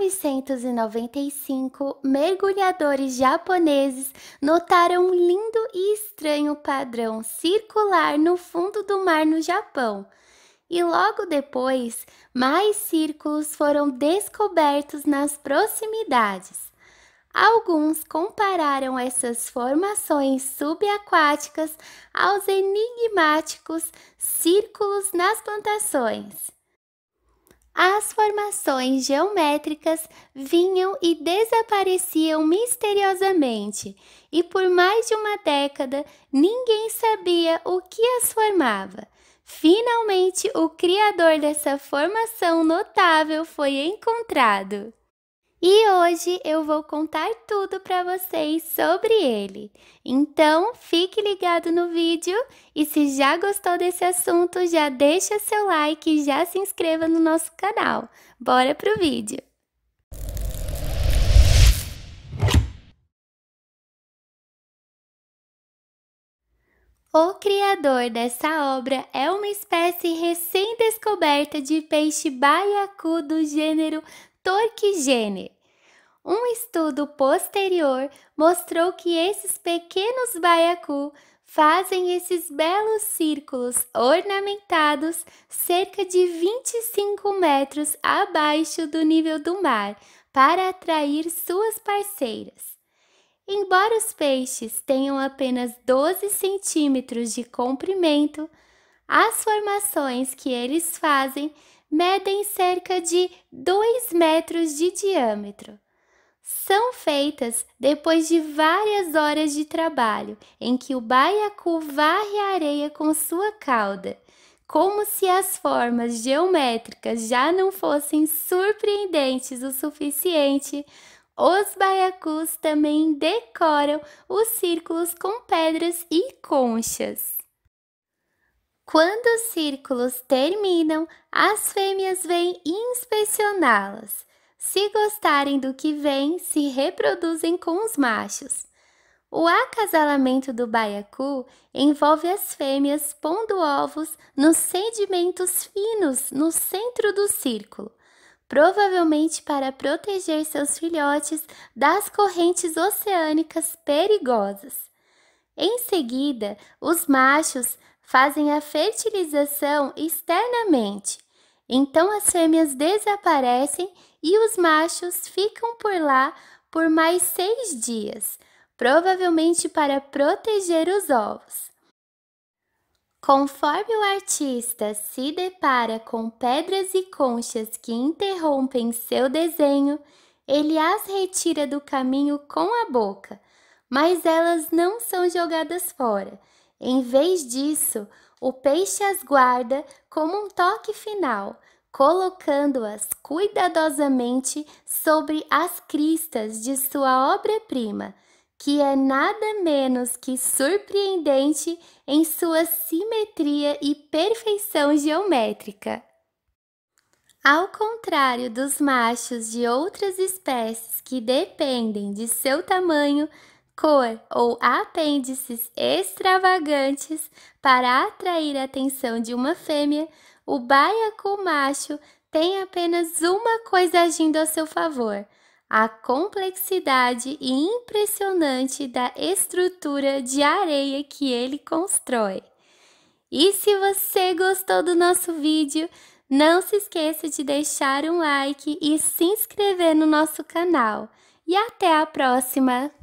1995, mergulhadores japoneses notaram um lindo e estranho padrão circular no fundo do mar no Japão. E logo depois, mais círculos foram descobertos nas proximidades. Alguns compararam essas formações subaquáticas aos enigmáticos círculos nas plantações as formações geométricas vinham e desapareciam misteriosamente, e por mais de uma década ninguém sabia o que as formava. Finalmente, o criador dessa formação notável foi encontrado. E hoje eu vou contar tudo para vocês sobre ele. Então, fique ligado no vídeo e se já gostou desse assunto, já deixa seu like e já se inscreva no nosso canal. Bora pro vídeo. O criador dessa obra é uma espécie recém-descoberta de peixe baiacu do gênero Torquigene. Um estudo posterior mostrou que esses pequenos baiacu fazem esses belos círculos ornamentados cerca de 25 metros abaixo do nível do mar para atrair suas parceiras. Embora os peixes tenham apenas 12 centímetros de comprimento, as formações que eles fazem medem cerca de 2 metros de diâmetro. São feitas depois de várias horas de trabalho em que o baiacu varre a areia com sua cauda, como se as formas geométricas já não fossem surpreendentes o suficiente. Os baiacus também decoram os círculos com pedras e conchas. Quando os círculos terminam, as fêmeas vêm inspecioná-las. Se gostarem do que vem, se reproduzem com os machos. O acasalamento do baiacu envolve as fêmeas pondo ovos nos sedimentos finos no centro do círculo, provavelmente para proteger seus filhotes das correntes oceânicas perigosas. Em seguida, os machos fazem a fertilização externamente. Então as fêmeas desaparecem e os machos ficam por lá por mais seis dias, provavelmente para proteger os ovos. Conforme o artista se depara com pedras e conchas que interrompem seu desenho, ele as retira do caminho com a boca, mas elas não são jogadas fora. Em vez disso, o peixe as guarda como um toque final, colocando-as cuidadosamente sobre as cristas de sua obra-prima, que é nada menos que surpreendente em sua simetria e perfeição geométrica. Ao contrário dos machos de outras espécies que dependem de seu tamanho, cor ou apêndices extravagantes para atrair a atenção de uma fêmea, o baiacu macho tem apenas uma coisa agindo a seu favor: a complexidade e impressionante da estrutura de areia que ele constrói. E se você gostou do nosso vídeo, não se esqueça de deixar um like e se inscrever no nosso canal. E até a próxima!